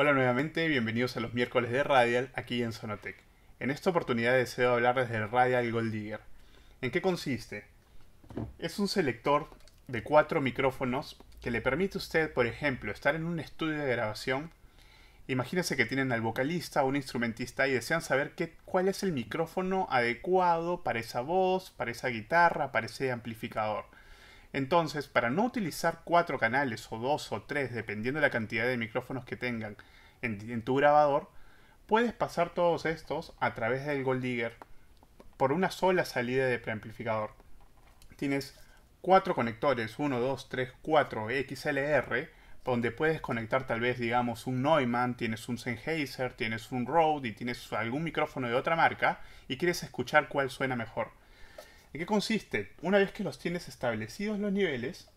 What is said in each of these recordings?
Hola nuevamente, bienvenidos a los miércoles de Radial aquí en Sonotec. En esta oportunidad deseo hablarles del Radial Gold Digger. ¿En qué consiste? Es un selector de cuatro micrófonos que le permite a usted, por ejemplo, estar en un estudio de grabación. Imagínense que tienen al vocalista o un instrumentista y desean saber qué, cuál es el micrófono adecuado para esa voz, para esa guitarra, para ese amplificador. Entonces, para no utilizar cuatro canales o dos o tres, dependiendo de la cantidad de micrófonos que tengan en, tu grabador, puedes pasar todos estos a través del Goldigger por una sola salida de preamplificador. Tienes cuatro conectores, 1, 2, 3, 4 XLR, donde puedes conectar tal vez, digamos, un Neumann, tienes un Sennheiser, tienes un Rode y tienes algún micrófono de otra marca y quieres escuchar cuál suena mejor. ¿En qué consiste? Una vez que los tienes establecidos los niveles,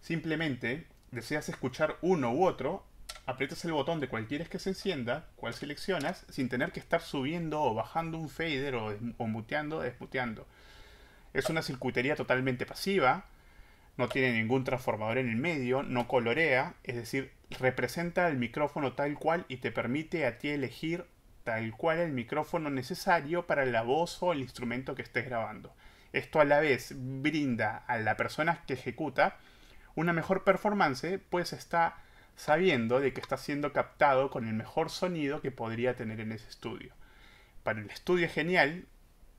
simplemente deseas escuchar uno u otro, aprietas el botón de cualquiera que se encienda, cual seleccionas, sin tener que estar subiendo o bajando un fader o, muteando o desmuteando. Es una circuitería totalmente pasiva, no tiene ningún transformador en el medio, no colorea, es decir, representa el micrófono tal cual y te permite a ti elegir tal cual el micrófono necesario para la voz o el instrumento que estés grabando. Esto a la vez brinda a la persona que ejecuta una mejor performance, pues está sabiendo de que está siendo captado con el mejor sonido que podría tener en ese estudio. Para el estudio es genial,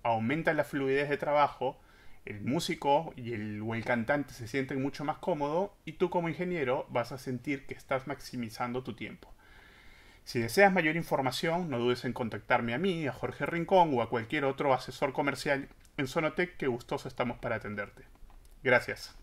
aumenta la fluidez de trabajo, el músico y el, o el cantante se sienten mucho más cómodo y tú como ingeniero vas a sentir que estás maximizando tu tiempo. Si deseas mayor información, no dudes en contactarme a mí, a Jorge Rincón o a cualquier otro asesor comercial en Sonotec que gustoso estamos para atenderte. Gracias.